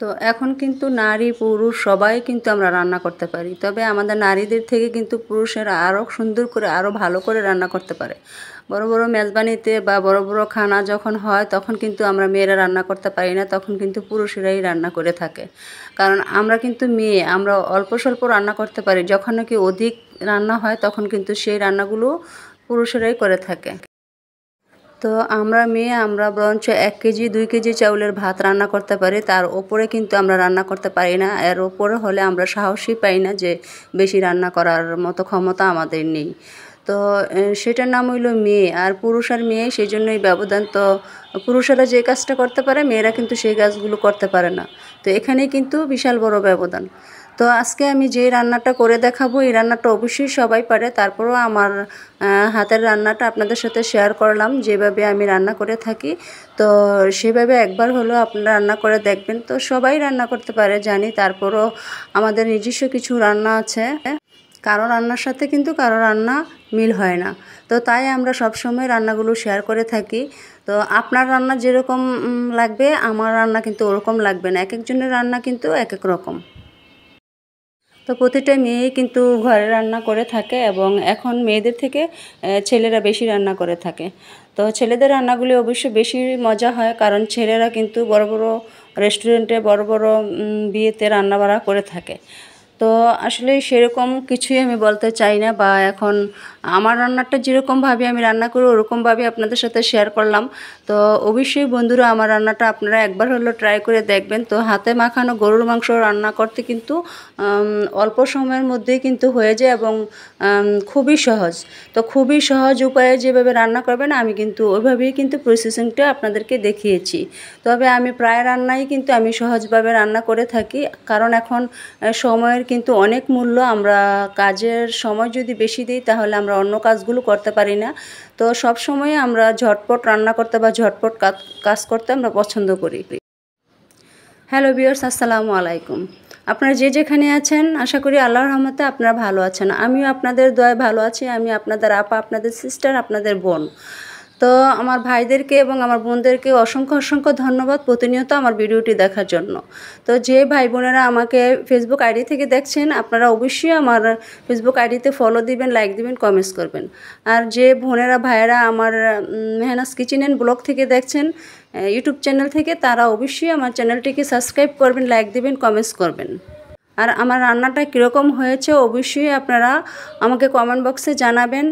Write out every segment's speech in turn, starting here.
তো এখন কিন্তু নারী পুরুষ সবাই কিন্তু আমরা রান্না করতে পারি তবে আমাদের নারীদের থেকে কিন্তু পুরুষেরা আরও সুন্দর করে আরও ভালো করে রান্না করতে পারে বড় বড় মেজবানিতে বা বড় বড় খানা যখন হয় তখন কিন্তু আমরা মেয়েরা রান্না করতে পারি না তখন কিন্তু পুরুষেরাই রান্না করে থাকে কারণ আমরা কিন্তু মেয়ে আমরা অল্প স্বল্প রান্না করতে পারি যখন নাকি অধিক রান্না হয় তখন কিন্তু সেই রান্নাগুলো পুরুষেরাই করে থাকে তো আমরা মেয়ে আমরা বরঞ্চ এক কেজি দুই কেজি চাউলের ভাত রান্না করতে পারি তার ওপরে কিন্তু আমরা রান্না করতে পারি না এর ওপরে হলে আমরা সাহসই পাই না যে বেশি রান্না করার মতো ক্ষমতা আমাদের নেই তো সেটার নাম হইল মেয়ে আর পুরুষ আর মেয়ে সেই জন্যই ব্যবধান তো পুরুষেরা যে কাজটা করতে পারে মেয়েরা কিন্তু সেই কাজগুলো করতে পারে না তো এখানেই কিন্তু বিশাল বড় ব্যবধান তো আজকে আমি যে রান্নাটা করে দেখাবো এই রান্নাটা অবশ্যই সবাই পারে তারপরেও আমার হাতের রান্নাটা আপনাদের সাথে শেয়ার করলাম যেভাবে আমি রান্না করে থাকি তো সেভাবে একবার হলেও আপনারা রান্না করে দেখবেন তো সবাই রান্না করতে পারে জানি তারপরও আমাদের নিজস্ব কিছু রান্না আছে কারো রান্নার সাথে কিন্তু কারো রান্না মিল হয় না তো তাই আমরা সব সময় রান্নাগুলো শেয়ার করে থাকি তো আপনার রান্না যেরকম লাগবে আমার রান্না কিন্তু ওরকম লাগবে না এক একজনের রান্না কিন্তু এক এক রকম তো প্রতিটা মেয়েই কিন্তু ঘরে রান্না করে থাকে এবং এখন মেয়েদের থেকে ছেলেরা বেশি রান্না করে থাকে তো ছেলেদের রান্নাগুলি অবশ্য বেশি মজা হয় কারণ ছেলেরা কিন্তু বড় বড় রেস্টুরেন্টে বড় বড় বিয়েতে রান্নাবাড়া করে থাকে তো আসলে সেরকম কিছুই আমি বলতে চাই না বা এখন আমার রান্নাটা যেরকমভাবে আমি রান্না করি ওরকমভাবে আপনাদের সাথে শেয়ার করলাম তো অবশ্যই বন্ধুরা আমার রান্নাটা আপনারা একবার হলো ট্রাই করে দেখবেন তো হাতে মাখানো গরুর মাংস রান্না করতে কিন্তু অল্প সময়ের মধ্যেই কিন্তু হয়ে যায় এবং খুবই সহজ তো খুবই সহজ উপায়ে যেভাবে রান্না করবেন আমি কিন্তু ওইভাবেই কিন্তু প্রসেসিংটা আপনাদেরকে দেখিয়েছি তবে আমি প্রায় রান্নাই কিন্তু আমি সহজভাবে রান্না করে থাকি কারণ এখন সময়ের কিন্তু অনেক মূল্য আমরা কাজের সময় যদি বেশি দিই তাহলে আমরা অন্য কাজগুলো করতে পারি না তো সব সময় আমরা ঝটপট রান্না করতে বা ঝটপট কাজ করতে আমরা পছন্দ করি হ্যালো বিয়ার্স আসসালামু আলাইকুম আপনারা যে যেখানে আছেন আশা করি আল্লাহর রহমতে আপনারা ভালো আছেন আমিও আপনাদের দয়া ভালো আছি আমি আপনাদের আপা আপনাদের সিস্টার আপনাদের বোন তো আমার ভাইদেরকে এবং আমার বোনদেরকে অসংখ্য অসংখ্য ধন্যবাদ প্রতিনিয়ত আমার ভিডিওটি দেখার জন্য তো যে ভাই বোনেরা আমাকে ফেসবুক আইডি থেকে দেখছেন আপনারা অবশ্যই আমার ফেসবুক আইডিতে ফলো দিবেন লাইক দিবেন কমেন্টস করবেন আর যে বোনেরা ভাইয়েরা আমার মেহনাস কিচেন অ্যান্ড ব্লগ থেকে দেখছেন ইউটিউব চ্যানেল থেকে তারা অবশ্যই আমার চ্যানেলটিকে সাবস্ক্রাইব করবেন লাইক দিবেন কমেন্টস করবেন আর আমার রান্নাটা কীরকম হয়েছে অবশ্যই আপনারা আমাকে কমেন্ট বক্সে জানাবেন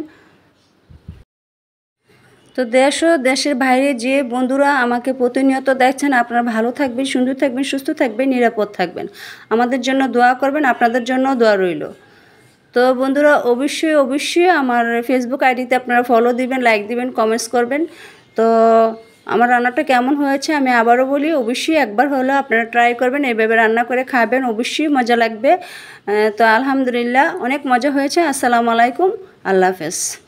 তো দেশ ও দেশের বাইরে যে বন্ধুরা আমাকে প্রতিনিয়ত দেখছেন আপনারা ভালো থাকবেন সুন্দর থাকবেন সুস্থ থাকবেন নিরাপদ থাকবেন আমাদের জন্য দোয়া করবেন আপনাদের জন্য দোয়া রইল তো বন্ধুরা অবশ্যই অবশ্যই আমার ফেসবুক আইডিতে আপনারা ফলো দিবেন লাইক দিবেন কমেন্টস করবেন তো আমার রান্নাটা কেমন হয়েছে আমি আবারও বলি অবশ্যই একবার হলেও আপনারা ট্রাই করবেন এইভাবে রান্না করে খাবেন অবশ্যই মজা লাগবে তো আলহামদুলিল্লাহ অনেক মজা হয়েছে আসসালামু আলাইকুম আল্লাহ হাফেজ